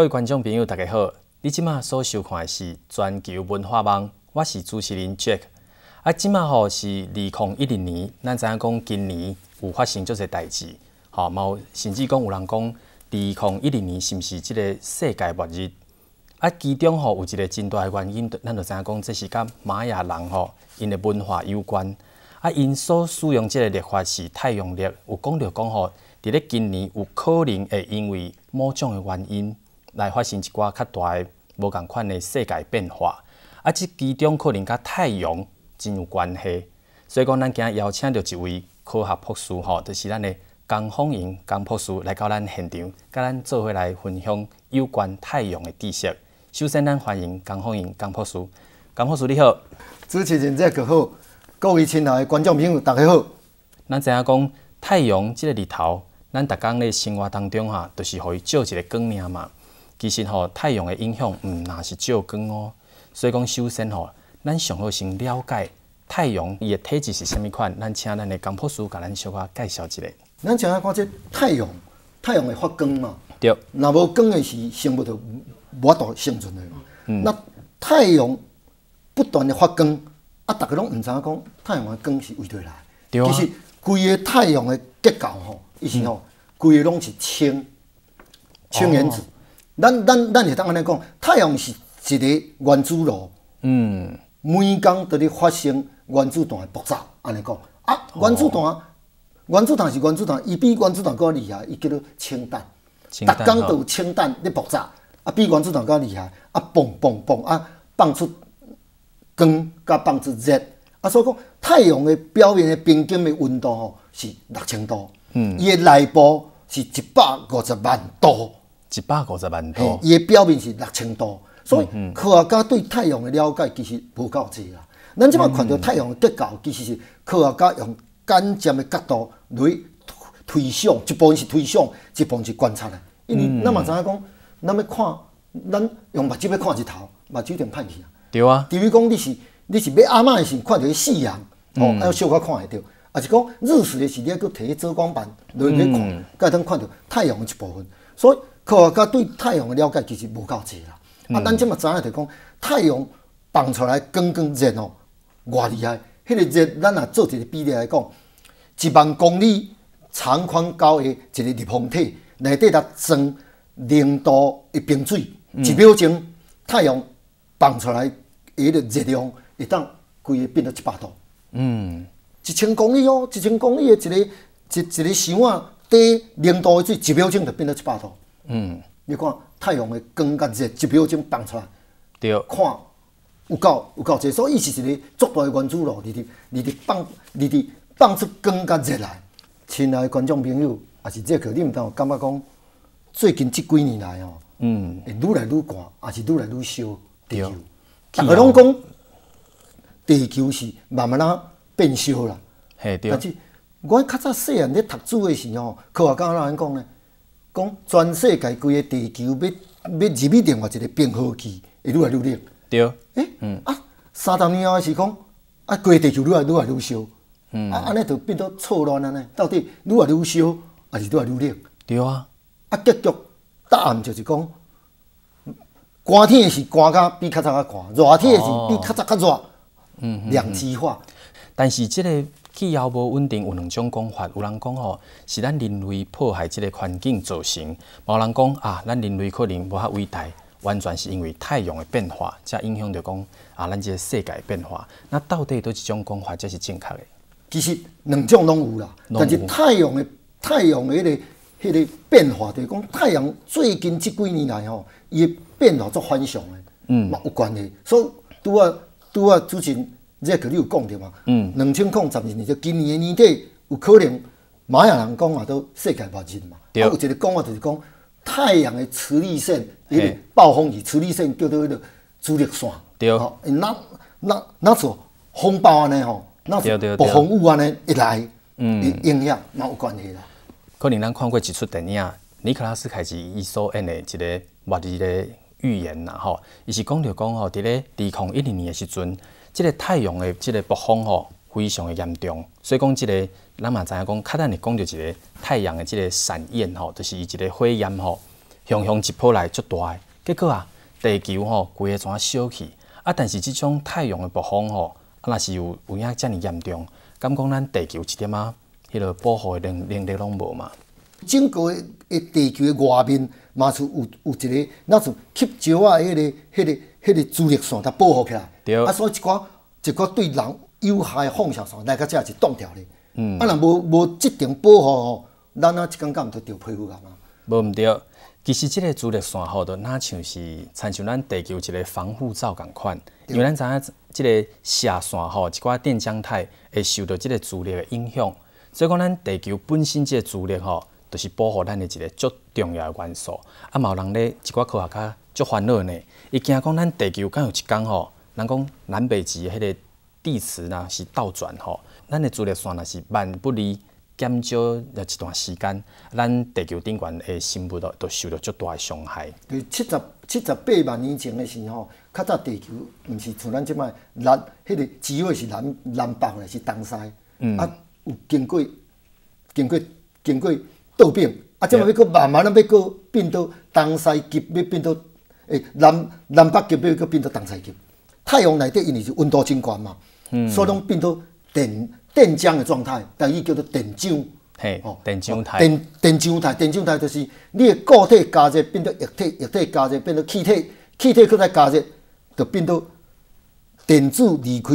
各位观众朋友，大家好！你即马所收看的是全球文化网，我是主持人 Jack。啊，即马吼是二零一零年，咱知影讲今年有发生即些代志，吼，甚至讲有人讲二零一零年是毋是即个世界末日？啊，其中吼有一个真大诶原因，咱就知影讲这是甲玛雅人吼因诶文化有关。啊，因所使用即个历法是太阳历，有讲着讲吼，伫咧今年有可能会因为某种诶原因。来发生一寡较大诶无共款诶世界变化，啊，即其中可能甲太阳真有关系，所以讲咱今日邀请到一位科学博士吼，就是咱诶江凤英江博士来到咱现场，甲咱做伙来分享有关太阳诶知识。首先，咱欢迎江凤英江博士。江博士你好，主持人即个好，各位亲爱诶观众朋友，大家好。咱知影讲太阳即个日头，咱逐工咧生活当中吓，就是互伊照一个光亮嘛。其实吼，太阳的影响毋若是照光哦。所以讲首先吼，咱上好先了解太阳伊的体质是虾米款。咱请咱的江博士甲咱小可介绍一下。咱请来看这太阳，太阳会发光嘛，对。若无光的是生物就无法度生存的。那太阳不断的发光，啊，逐个拢毋知影讲太阳光是为底来。对啊。就是规个太阳的结构吼，伊是吼，规个拢是氢氢原子。咱咱咱会当安尼讲，太阳是一个原子炉，嗯，每工在咧发生原子弹的爆炸，安尼讲啊，原子弹，原子弹是原子弹，伊比原子弹较厉害，伊叫做氢弹，逐工都有氢弹咧爆炸，啊，比原子弹较厉害，啊，嘣嘣嘣啊，放出光，甲放出热，啊，所以讲太阳的表面的平均的温度吼是六千度，嗯，伊的内部是一百五十万度。一百五十万度，伊的表面是六千度，所以科学家对太阳的了解其实无够济啦。咱即摆看到太阳结构，其实是科学家用间接的角度来推想，一部分是推想，一部分是观察的。因为咱嘛知影讲？咱要看咱用目睭要看一头，目睭一定看起啊。对啊。除非讲你是你是要阿嬷的时，看到去夕阳，哦，还小可看得到，啊，是讲日时的时，你要佫摕遮光板来去看，才通看到太阳的一部分。所以。科学家对太阳的了解其实无够济啦。啊，咱即嘛知影就讲太阳放出来光光热哦，偌厉害！迄个热咱若做一个比例来讲，一万公里长、宽、高的一个立方体，内底头装零度的冰水一秒钟，太阳放出来的迄个热量会当规个变得一百度。嗯，一千公里哦，一千公里的一个一一个箱啊，底零度的水一秒钟就变得一百度。嗯，你看太阳的光甲热一秒钟放出来？对，看有够有够侪，所以伊是一个足大的原子炉，你伫你伫放你伫放出光甲热来，亲爱的观众朋友，也是这个，你知当感觉讲最近即几年来吼，嗯，会愈来愈寒，也是愈来愈烧地球。逐个拢讲地球是慢慢仔变烧啦，系对。我较早细汉咧读书的时候，科学家安尼讲咧。讲全世界规个地球要要入去另外一个变号期，会愈来愈热。对。嗯，啊，三十年后是讲啊，规个地球愈来愈来愈烧，嗯，啊，安尼就变做错乱安尼。到底愈来愈烧还是愈来愈热？对啊。啊，结局答案就是讲，寒天是寒较比较早较寒，热天是比较早较热，嗯，两极化。但是即个。气候无稳定有两种讲法，有人讲吼是咱人类破坏即个环境造成，无人讲啊，咱人类可能无法伟大，完全是因为太阳诶变化，才影响着讲啊咱即个世界变化。那到底倒一种讲法，才是正确诶？其实两种拢有啦，但是太阳诶，太阳的迄个迄个变化，是讲太阳最近即几年来吼，伊变化做反常诶，嗯，嘛有关系。所以拄啊拄啊之前。即个你有讲着嘛？嗯，两千零十时，你说今年的年底有可能，马雅人讲啊都世界末日嘛。对。有一个讲话就是讲太阳的磁力线，对，暴风雨磁力线叫做迄个阻力线。对。哦，那那那撮风暴安尼吼，那对暴风雨安尼一来，嗯，影响毛有关系啦。可能咱看过一出电影《尼克拉斯凯奇》，伊所演的一个末日的预言啦，吼，伊是讲着讲吼，伫咧二零一零年的时阵。即个太阳的即个暴风吼，非常的严重，所以讲即个，咱嘛知影讲，较等哩讲到一个太阳的即个闪焰吼，就是以一个火焰吼，汹汹一扑来足大，结果啊，地球吼规个全烧去。啊，但是即种太阳的暴风吼，若是有有影遮尔严重，敢讲咱地球一点啊，迄个保护的能能力拢无嘛？整个地球外面。嘛是有有一个，那是吸焦啊，迄个、迄个、迄个阻力线，它保护起来。对。啊，所以一寡一寡对人有害的放射线，来个这也是挡掉的。嗯。啊，若无无即层保护吼，咱啊一感觉都着佩服啊无毋对，其实这个阻力线吼，都那像是，参像咱地球一个防护罩共款。因为咱知影，这个射线吼，一寡电浆态会受到这个阻力的影响，所以讲咱地球本身这阻力吼。就是保护咱诶一个足重要元素，啊！有人咧一寡科学家足烦恼呢，伊惊讲咱地球敢有一天吼，人讲南北极迄个地磁呢是倒转吼，咱诶主力线呢是万不离减少一段时间，咱地球顶悬诶生物都都受到足大诶伤害。伫七十七十八万年前诶时候，较早地球毋是像咱即摆南迄个方位是南南北诶是东西，嗯、啊，有经过经过经过。都变，啊！即嘛要阁慢慢啊，要阁变到东西极，要变到诶南南北极，要阁变到东西极。太阳内底因为是温度真悬嘛，所以拢变到电电浆的状态，但伊叫做电浆。嘿，哦，电浆态，电电浆态，电浆态就是你固体加热变到液体，液体加热变到气体，气体搁再加热，就变到电子离开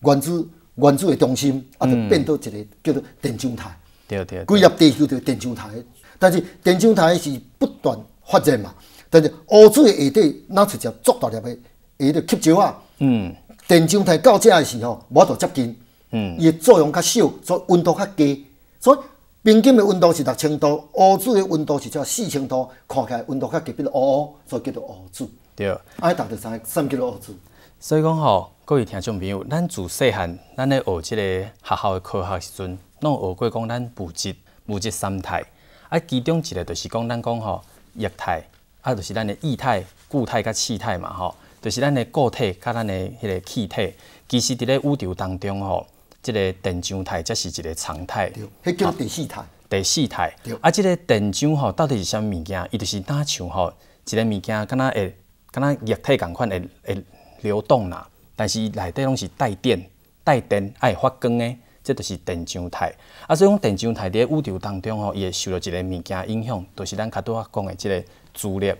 原子，原子的中心啊，就变到一个叫做电浆态。几粒地球就电场台，但是电场台是不断发展嘛，但是黑水下底那一叫足大粒的，伊就吸收啊。嗯，电场台到这的时候无度接近，嗯，伊的作用较少，所以温度较低，所以平均的温度是六千度，黑水的温度是四千度，看起来温度较变别乌乌，所以叫做黑水。对，阿，伊大家就知，么叫做黑水。所以讲吼，各位听众朋友，咱自细汉，咱咧学即个学校的科学时阵。拢学过讲咱物质物质三态，啊，其中一个就是讲咱讲吼液态，啊，就是咱的液态、固态、甲气态嘛吼，就是咱的固体甲咱的迄个气体。其实伫咧宇宙当中吼，即个电浆态则是一个常态。迄叫第四态。第四态。啊，即个电浆吼到底是啥物物件？伊就是哪像吼一个物件，敢若会敢若液体共款会会流动啦，但是内底拢是带电、带电，爱发光的。即就是电浆态，啊，所以讲电浆态伫咧宇宙当中吼，会受到一个物件影响，就是咱较多讲的即个磁力，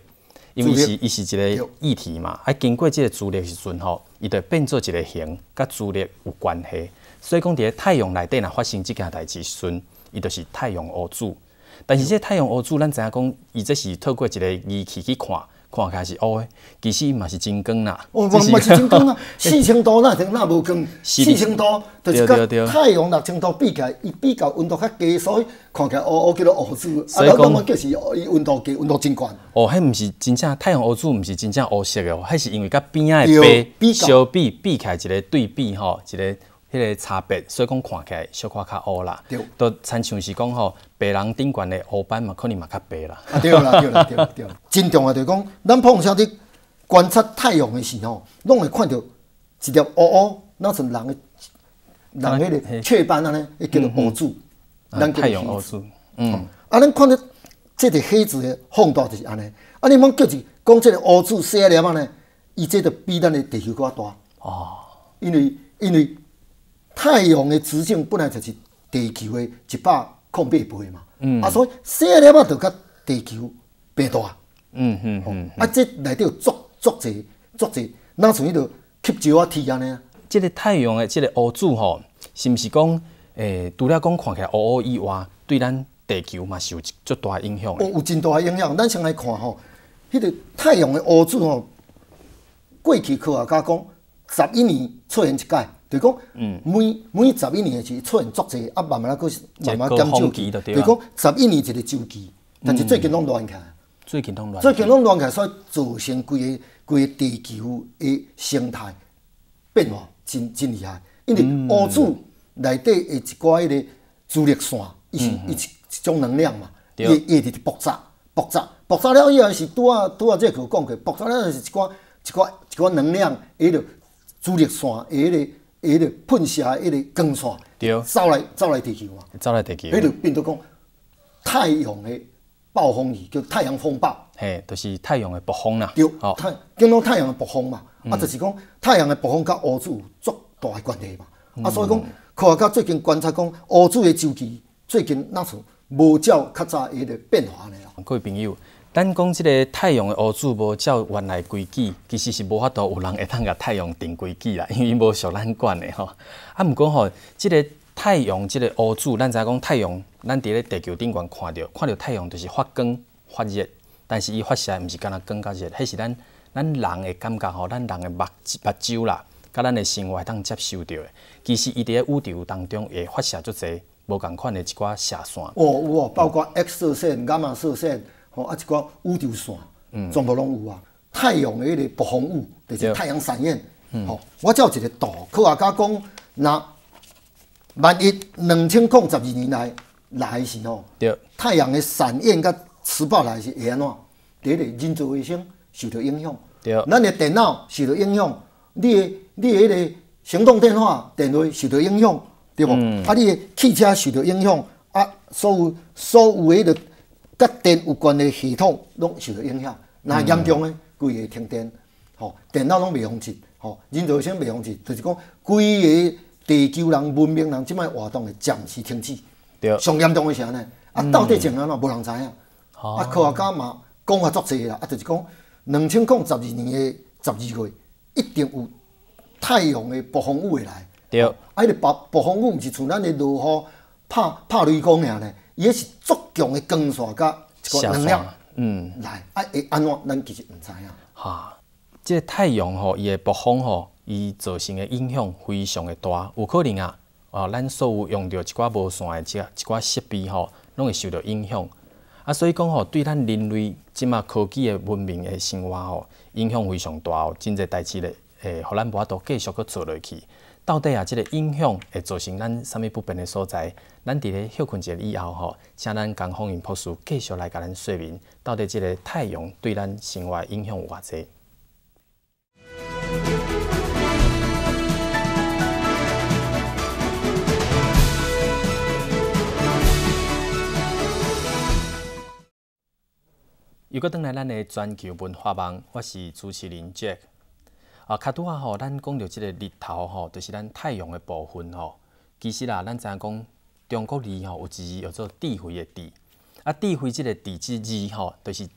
因为伊是伊是一个液体嘛，啊，经过即个磁力时阵吼，伊就变做一个形，甲磁力有关系，所以讲伫咧太阳内底若发生即件代志时，阵，伊就是太阳黑子，但是即太阳黑子咱知影讲，伊这是透过一个仪器去看。看起来是乌的，其实嘛是真光啦。哦，唔，是真光啦，四千度那顶那无光，四千度就是甲太阳六千度比起来，伊比较温度较低，所以看起来乌乌叫做乌珠。所以讲，觉就是伊温度低，温度真高。哦，迄毋是真正太阳乌珠，毋是真正乌色的哦，迄是因为甲边仔的白相比比起来一个对比吼，一个。迄个差别，所以讲看起来小可较乌啦，都参像是讲吼，白人顶悬的乌斑嘛，可能嘛较白啦。啊，对啦，对啦，对对。真重要就讲，咱碰上伫观察太阳的时候，拢会看到一粒乌乌，那是人的、人迄个雀斑安尼，会叫做乌咱太阳乌珠，嗯，啊，咱看到这个黑子的放大就是安尼，啊，你茫叫是讲这个乌子细粒安呢？伊这着比咱的地球较大。哦，因为因为。太阳的直径本来就是地球的一百零八倍嘛，啊，所以小粒嘛就较地球变大。嗯嗯嗯，啊，这内底足足侪足侪，那像迄都吸潮啊、天安尼啊。即个太阳的即个黑子吼，是毋是讲诶，除了讲看起来乌乌以外，对咱地球嘛是有足大影响诶。有真大影响，咱先来看吼，迄个太阳的黑子吼，过去科学家讲，十一年出现一届。对讲，每每十一年时出现作灾，啊，慢慢啊，佫慢慢减少。对讲十一年一个周期，但是最近拢乱起来，最近拢乱最近拢乱起来，所以造成规个规个地球的生态变化真真厉害。因为乌子内底诶一寡迄个阻力线，伊是伊一一种能量嘛，伊伊一直爆炸爆炸爆炸了以后是拄啊拄啊，即个讲过，爆炸了后是一寡一寡一寡能量，伊个阻力线，伊个。伊个喷射，伊个光线，对，走来走来地球嘛，走来地球，伊就变做讲太阳的暴风雨，叫太阳风暴，嘿，就是太阳的暴风啦，对，好，跟到太阳的暴风嘛，啊，就是讲太阳的暴风甲乌子有足大关系嘛，啊，所以讲科学家最近观察讲乌子的周期最近那是无照较早伊个变化呢，各位朋友。咱讲即个太阳的乌主无照原来规矩，其实是无法度有人会当甲太阳定规矩啦，因为无属咱管的吼。啊，毋过吼，即个太阳即个乌主，咱知影讲太阳，咱伫咧地球顶悬看着，看着太阳就是发光发热，但是伊发射毋是干那光甲热，迄是咱咱人的感觉吼，咱人的目目睭啦，甲咱的活会当接受到的。其实伊伫咧宇宙当中会发射足侪无共款的一寡射线。哦哦，包括 X 射线、伽马射线。吼啊！一个宇宙线，全部拢有啊。太阳的迄个暴风雨，就是太阳闪焰，吼，我照一个图，科学家讲，若万一两千杠十二年来来是吼，太阳的闪焰甲磁暴来是会安怎？第一，人造卫星受到影响。对。咱的电脑受到影响，你你迄个行动电话、电话受到影响，对无？啊，你汽车受到影响，啊，所有所有迄个。发电有关的系统拢受到影响，那严重的规个停电，吼，电脑拢未用起，吼，人造性未用起，就是讲，规个地球人文明人即摆活动会暂时停止。对。上严重的是安尼，啊，到底怎样啦？无人知啊。科学家嘛，讲法足济啦，啊，就是讲，两千零十二年的十二月，一定有太阳的暴风雨会来。对。啊，迄个暴暴风雨，毋是像咱的落雨、拍拍雷公样的。也是足强的光线甲一个能量，嗯，来啊会安怎？咱其实毋知影。哈，即太阳吼，伊的暴风吼，伊造成的影响非常的大，有可能啊，哦，咱所有用到一寡无线嘅一寡设备吼，拢会受到影响。啊，所以讲吼，对咱人类即卖科技的文明的生活吼，影响非常大哦，真侪代志咧，诶，互咱无度继续去做落去。到底啊，这个影响会造成咱啥物不便的所在？咱伫咧休困节以后吼，请咱江风云博士继续来甲咱说明，到底这个太阳对咱生活影响有偌济。又搁转来咱的全球文化网，我是主持人 Jack。啊，卡拄啊吼，咱讲到即个日头吼，就是咱太阳的部分吼。其实啦，咱知影讲中国字吼，有一字叫做智慧的智。啊，智慧即个智之字吼，就是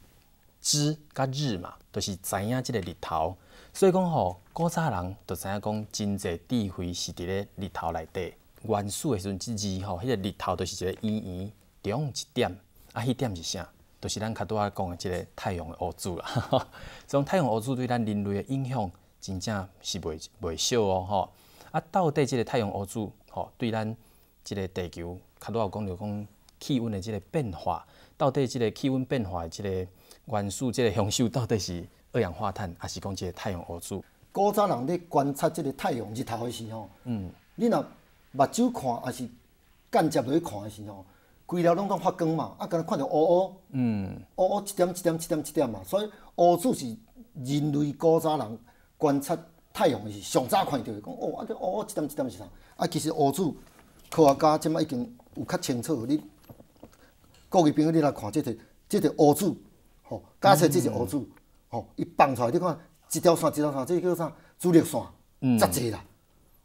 知甲日嘛，就是知影即个日头。所以讲吼，古早人就知影讲，真济智慧是伫咧日头内底。元素的时阵，即字吼，迄个日头就是一个圆圆，中一点，啊，迄点是啥？就是咱较拄仔讲的即个太阳的奥兹啦。所以太阳奥兹对咱人类的影响。真正是袂袂少哦，吼！啊，到底即个太阳黑子吼，对咱即个地球，较多讲着讲气温的即个变化，到底即个气温变化的即个元素，即个凶手到底是二氧化碳，还是讲即个太阳黑子？古早人咧观察即个太阳日头的时吼，嗯，你若目睭看，也是间接落去看的时吼，规条拢讲发光嘛，啊，若看着乌乌，嗯，乌乌一点一点一点一点嘛，所以黑子是人类古早人。观察太阳是上早看到，的，讲哦，啊，这乌，乌一点一点是啥？啊，其实乌子科学家即摆已经有较清楚，你各位朋友你来看，即个即个乌子，吼，假设即是乌子，吼，伊放出，来，你看一条线，一条线，即叫啥？主力线，真侪啦。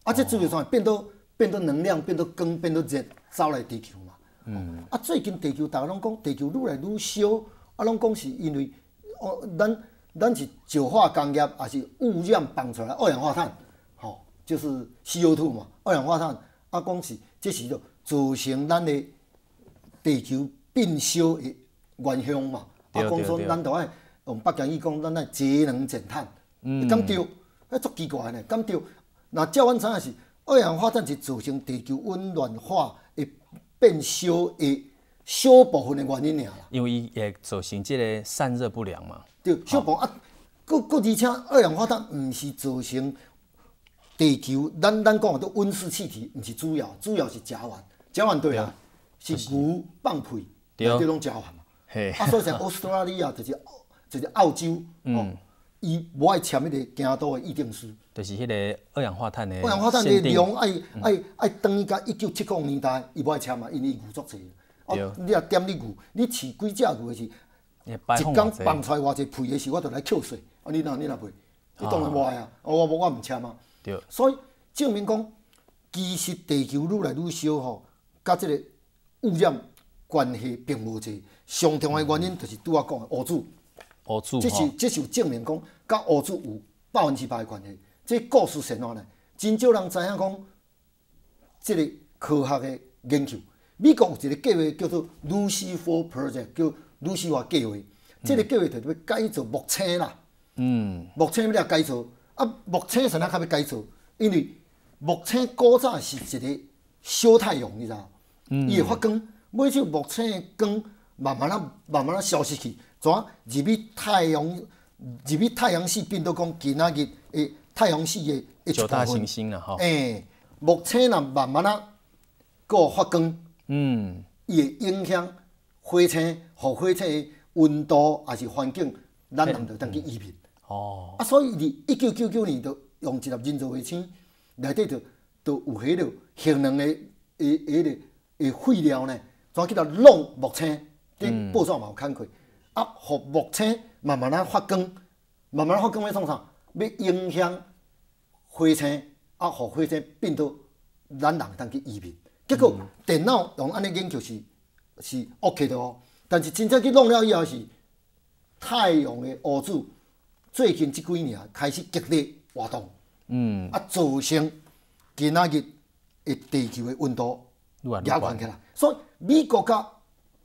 啊，即主力线变到变到能量，变到光，变到热，走来地球嘛。啊，最近地球逐个拢讲，地球愈来愈小，啊，拢讲是因为哦，咱。咱是石化工业，也是污染放出来二氧化碳，吼，就是 C O two 嘛。二氧化碳啊，讲是这是造成咱的地球变小的原凶嘛。啊，讲说咱都爱用北京，伊讲咱的节能减碳，嗯，敢对？还足奇怪呢，敢对？那照阮讲也是，二氧化碳是造成地球温暖化、的变小、的。少部分的原因啦。因为伊也造成即个散热不良嘛。对，小鹏啊，佫佫而且二氧化碳毋是造成地球，咱咱讲的温室气体，毋是主要，主要是甲烷，甲烷对啊，是牛放屁，对，拢甲烷嘛。啊，所以像澳大利亚就是就是澳洲，嗯，伊无爱签迄个京都的议定书，就是迄个二氧化碳的。二氧化碳的量，爱爱爱，等于甲一九七五年代伊无爱签嘛，因为牛作多。啊，你若点你牛，你饲几只牛的是？一讲放出来偌济屁的时，我就来抽水。啊，你若你若袂？你当无爱啊？我、我、我毋签嘛。对。所以证明讲，其实地球愈来愈小吼，甲即个污染关系并无济。上重要原因就是拄我讲的恶猪。恶猪。这是、这是证明讲，甲恶猪有百分之百的关系。这故事是哪呢？真少人知影讲，即个科学的研究，美国有一个计划叫做 Lucifer Project，叫女士话计划，即个计划要要改造木星啦。嗯，木星要改造，啊，木星是哪较要改造？因为木星古早是一个小太阳，你知道？伊会发光，每只木星光慢慢啊，慢慢啊消失去，怎入去太阳？入去太阳系变到讲今仔日诶，太阳系的一九大行星啊，吼，诶，木星呐慢慢啊，个发光，嗯，伊会影响。火星和火星温度还是环境，咱人就当去移民。哦，啊，所以伫一九九九年就用一粒人造卫星，内底就就有迄个性能的迄个的废料呢，所去到弄木星。伫报纸嘛有看过，啊，让木星慢慢仔发光，慢慢发光要创啥？要影响火星啊，和火星变到咱人当去移民。结果电脑用安尼研究是。是 OK 的哦，但是真正去弄了以后，是太阳的乌子最近这几年开始激烈活动，嗯，啊，造成今仔日的地球的温度也悬起来。所以美国甲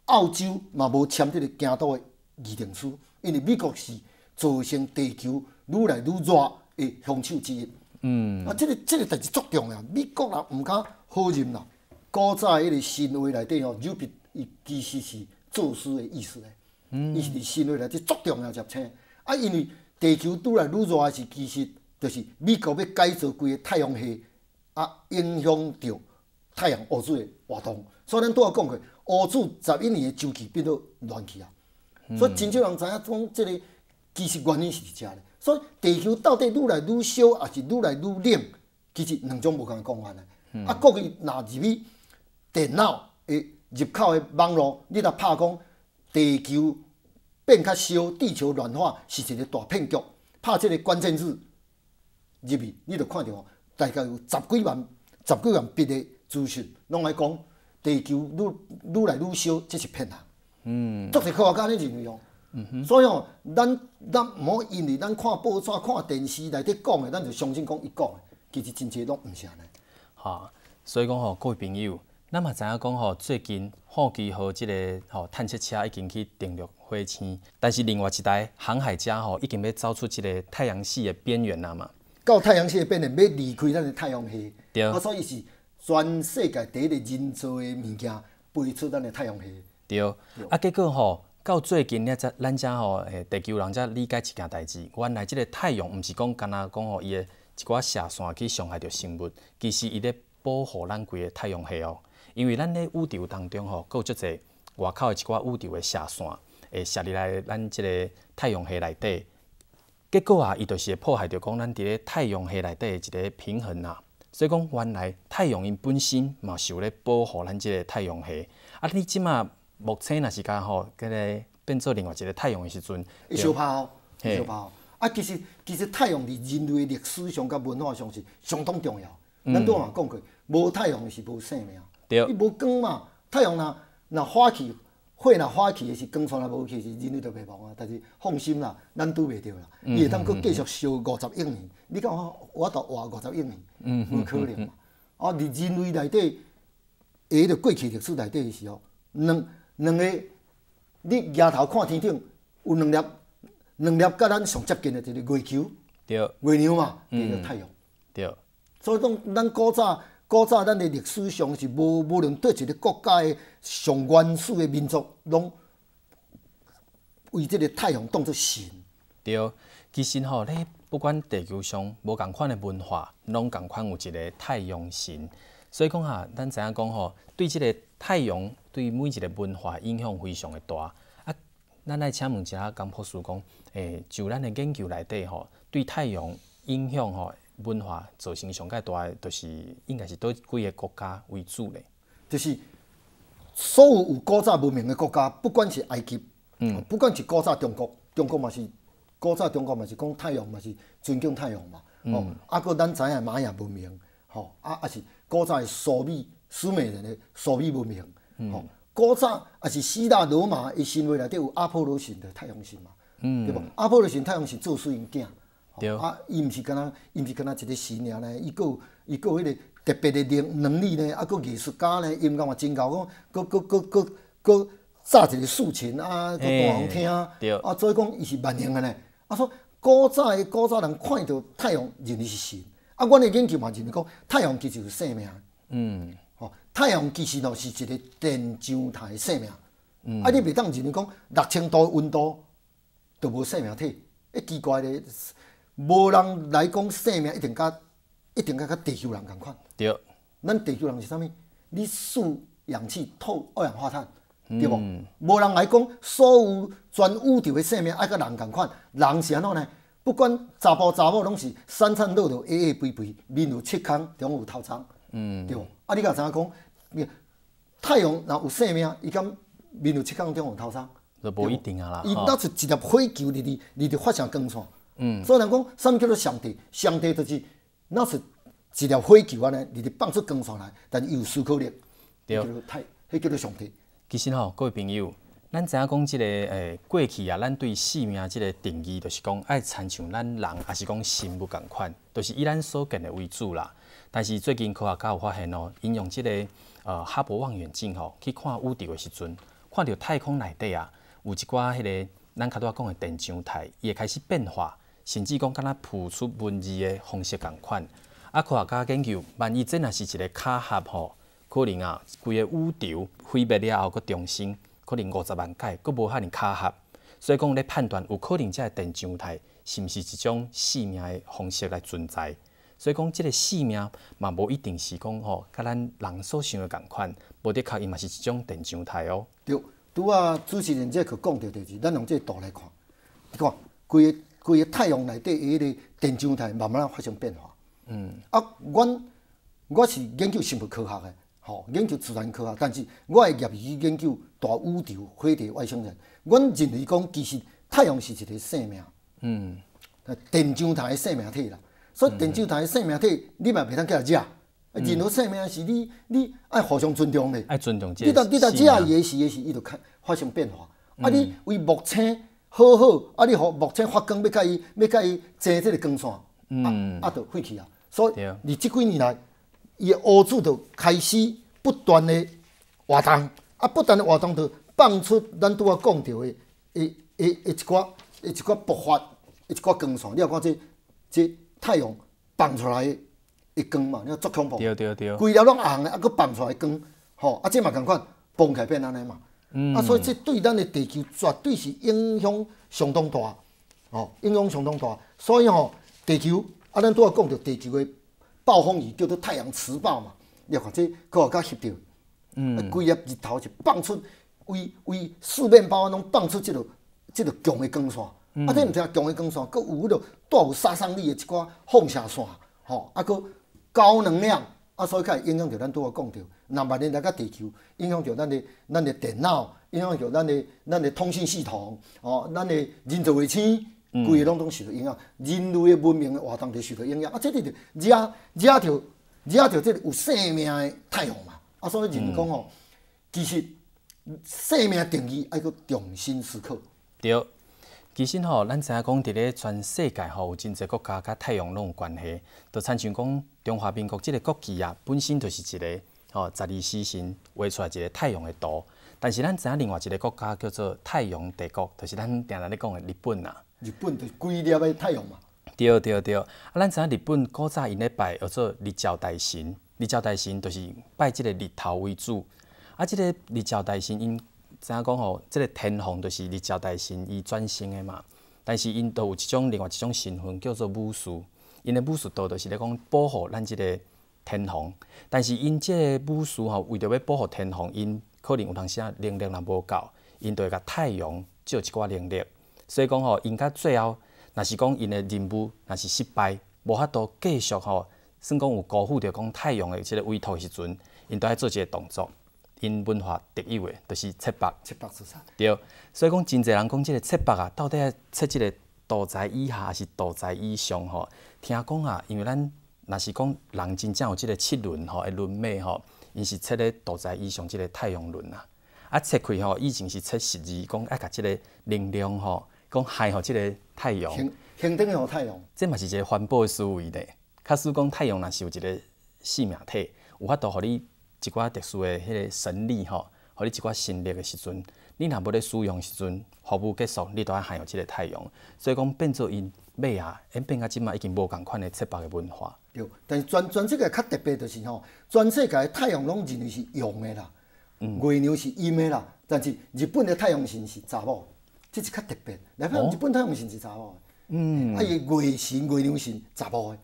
澳洲嘛无签这个京都的议定书，因为美国是造成地球愈来愈热的凶手之一。嗯，啊，这个这个代志足重要，美国人毋敢否认啦，古早迄个神话内底哦，牛逼。伊其实是作诗的意思咧，伊是伫心内咧就动重咧摄星，啊，因为地球愈来愈热，是其实就是美国要改造规个太阳系，啊，影响到太阳黑子的活动。所以咱拄仔讲过，黑子十一年的周期变做暖气啊，所以真少人知影讲即个其实原因是遮嘅。所以地球到底愈来愈小，还是愈来愈冷？其实两种无同嘅讲法咧。啊，过去若入去电脑诶。入口的网络，你若拍讲地球变较烧，地球暖化是一个大骗局，拍即个关键字入去，你就看到大概有十几万、十几万笔的资讯，拢来讲地球愈愈来愈烧，这是骗人。嗯，足侪科学家咧认为哦，所以哦，咱咱毋好因为咱看报纸、看电视内底讲的，咱就相信讲伊讲的，其实真侪拢毋是安尼。哈，所以讲哦，各位朋友。咱嘛知影讲吼？最近好奇号即个吼探测车已经去登陆火星，但是另外一台航海家吼，已经要走出即个太阳系的边缘啦嘛。到太阳系边缘要离开咱的太阳系，对。所以是全世界第一个人造的物件飞出咱的太阳系。对。啊，结果吼，到最近咧，才咱才吼诶，地球人则理解一件代志，原来即个太阳毋是讲干哪讲吼伊诶一寡射线去伤害着生物，其实伊咧保护咱规个太阳系哦。因为咱咧宇宙当中吼，够足个外口诶一寡宇宙诶射线，会射入来咱即个太阳系内底，结果啊，伊就是会破坏着讲咱伫咧太阳系内底诶一个平衡啊。所以讲，原来太阳因本身嘛是有咧保护咱即个太阳系。啊，你即马目前若是讲吼，个个变做另外一个太阳诶时阵，伊就怕哦，伊就啊，其实其实太阳伫人类历史上甲文化上是相当重要。咱拄话讲过，无太阳是无生命。对，伊无光嘛？太阳呐，那化去，火那化去的是光线来无去，是人类都灭亡啊！但是放心啦，咱拄未着啦，伊会当阁继续烧五十亿年。你看我，我都活五十亿年，有可能嘛！啊，伫人类内底，下个过去历史内底的时候，两两个，你抬头看天顶，有两粒，两粒甲咱上接近的就是月球，对，月亮嘛，跟太阳，对。所以讲，咱古早。古早咱的历史上是无无论对一个国家个上原始的民族，拢为即个太阳当作神。对，其实吼，你不管地球上无共款的文化，拢共款有一个太阳神。所以讲哈，咱知影讲吼，对即个太阳对每一个文化影响非常的大。啊，咱来请问一下江博士讲，诶，就咱的研究内底吼，对太阳影响吼。文化造成上界大，就是应该是倒几个国家为主咧。就是所有有古早文明的国家，不管是埃及，嗯，不管是古早中国，中国嘛是古早中国嘛是讲太阳嘛是尊敬太阳嘛。哦，啊个咱知影玛雅文明，吼啊啊是古早苏美苏美人诶，苏美文明，吼古早啊是希腊罗马，伊神话内底有阿波罗神的太阳神嘛，嗯、对无？阿波罗神太阳神做水镜。对。啊！伊毋是敢若伊毋是敢若一个神咧。伊有伊有迄个特别的能能力咧，啊，个艺术家咧，伊乐嘛真够，讲，佮佮佮佮佮，揸一个竖琴啊，都蛮好听。对。啊，所以讲伊是万能的咧。啊，说古早古早人看到太阳，认为是神。啊，阮的研究嘛认为讲，太阳其实有生命。嗯。吼，太阳其实倒是一个电焦台生命。嗯。啊，你袂当认为讲六千度温度，都无生命体，一奇怪咧。无人来讲，生命一定甲一定甲甲地球人共款。对。咱地球人是啥物？你输氧气，吐二氧化碳，对无？无人来讲，所有全宇宙的生命爱甲人共款。人是安怎呢？不管查甫查某，拢是三寸肉肉，矮矮肥肥，面有七孔，中有头髪。嗯，对。啊，你讲知影讲？太阳若有生命，伊敢面有七孔，中有头髪。无不一定啊啦。伊搭是一粒火球，你你你著发射光线。嗯，所以讲，上物叫做上帝，上帝就是那是一条火球安尼，你得放出光上来，但是有出可的，对，太，迄叫做上帝。其实吼，各位朋友，咱知影讲即个诶过去啊，咱对生命即个定义就是讲，爱参像咱人，还是讲生物共款，都是以咱所见的为主啦。但是最近科学家有发现哦，应用即个呃哈勃望远镜吼去看宇宙的时阵，看到太空内底啊，有一寡迄个咱拄仔讲的电浆态也开始变化。甚至讲，敢若谱出文字诶方式共款，啊，科学家研究，万一真若是一个卡合吼，可能啊，规个宇宙毁灭了后，佫重生，可能五十万界，搁无法能卡合，所以讲咧判断，有可能才会电常态，是毋是一种生命诶方式来存在，所以讲即个生命嘛无一定是讲吼，甲咱人所想诶共款，无的确伊嘛是一种电常态哦。对，拄啊主持人即个讲着着是，咱用即个图来看，你看，规个。规个太阳内底伊迄个电浆体慢慢仔发生变化。嗯，啊，我我是研究生物科学的，吼，研究自然科学，但是我业余研究大宇宙、宇宙外星人。阮认为讲其实太阳是一个生命，嗯，电浆的生命体啦。所以电浆的生命体你嘛未当叫来食。任何生命是你你爱互相尊重的。爱尊重。你当你当食伊的时，伊就看发生变化。啊，你为木星。好好，啊，你互目前发光要甲伊要甲伊争即个光线，嗯，啊，就废去啊。所以，你即几年来，伊的屋主就开始不断的活动，啊，不断的活动着放出咱拄啊讲到的，一、一、一一寡、一寡爆发、一寡光线，你若看这、这太阳放出来的一光嘛，你要足恐怖。规条拢红的，啊，佫放出来的光，吼，啊，这嘛共款，崩起来变安尼嘛。啊，所以这对咱的地球绝对是影响相当大，哦，影响相当大。所以吼，地球啊，咱拄啊讲到地球的暴风雨叫做太阳磁暴嘛，你看这佫也较翕着，嗯，规日日头就放出微微四面包方拢放出即落即落强的光线，啊，你知影强的光线佫有迄落带有杀伤力的一寡放射线，吼，啊，佫高能量。啊，所以会影响着咱拄个讲着，哪万一来个地球，影响着咱的咱的电脑，影响着咱的咱的通信系统，哦，咱的人造卫星，规个拢拢受到影响。人类的文明的活动都受到影响。啊，这得得惹热着热着，这有生命的太阳嘛。啊，所以人讲哦，其实生命定义爱阁重新思考。对。其实吼，咱知影讲伫咧全世界吼有真侪国家甲太阳拢有关系。就参像讲中华民国即个国旗啊，本身就是一个吼十二时辰画出来一个太阳的图。但是咱知影另外一个国家叫做太阳帝国，就是咱定定咧讲的日本啊。日本就是规粒的太阳嘛。对对对，啊，咱知影日本古早因咧拜叫做日照大神，日照大神就是拜即个日头为主。啊，即个日照大神因先讲吼，即个天皇就是日朝大神，伊转生的嘛。但是因都有一种另外一种身份，叫做武士。因的武士道就是咧讲保护咱即个天皇。但是因即个武士吼，为着要保护天皇，因可能有当时啊能力若无够，因会甲太阳借一寡能力。所以讲吼，因甲最后，若是讲因的任务若是失败，无法度继续吼，算讲有辜负着讲太阳的即个委托时阵，因爱做一个动作。因文化特有诶，就是七百，对，所以讲真侪人讲即个七百啊，到底七即个多宅以下还是多宅以上吼？听讲啊，因为咱若是讲人真正有即个七轮吼，诶轮脉吼，因是七咧多宅以上即个太阳轮啊。啊切开吼，以前是切十二，讲爱甲即个能量吼，讲害吼即个太阳。形等吼太阳。这嘛是一个环保诶思维咧。确实讲太阳也是有一个生命体，有法度互你。一寡特殊的迄个神力吼，互你一寡神力的时阵，你若要咧使用时阵，服务结束，你都还有即个太阳，所以讲变做因妈啊，变甲即嘛已经无共款的七百个文化。对，但是全全世界较特别就是吼，全世界太阳拢认为是阳的啦，月亮是阴的啦，但是日本的太阳神是查某，这是较特别。你日本太阳神是查某嗯，啊伊月神、月亮神查某的。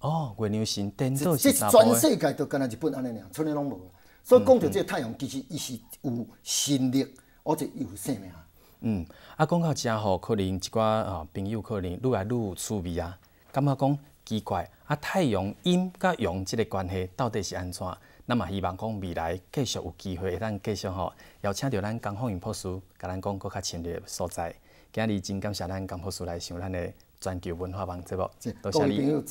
哦，月亮神天斗全世界都干阿日本安尼俩，剩的拢无。所以讲着这太阳，其实伊是有神力，而且有生命啊。嗯，啊，讲到遮吼，可能一寡啊朋友可能愈来愈趣味啊，感觉讲奇怪，啊，太阳阴甲阳即个关系到底是安怎？那么希望讲未来继续有机会，咱继续吼，邀请到咱江浩云博士甲咱讲搁较深入所在。今日真感谢咱江博士来上咱的全球文化网节目，多谢你。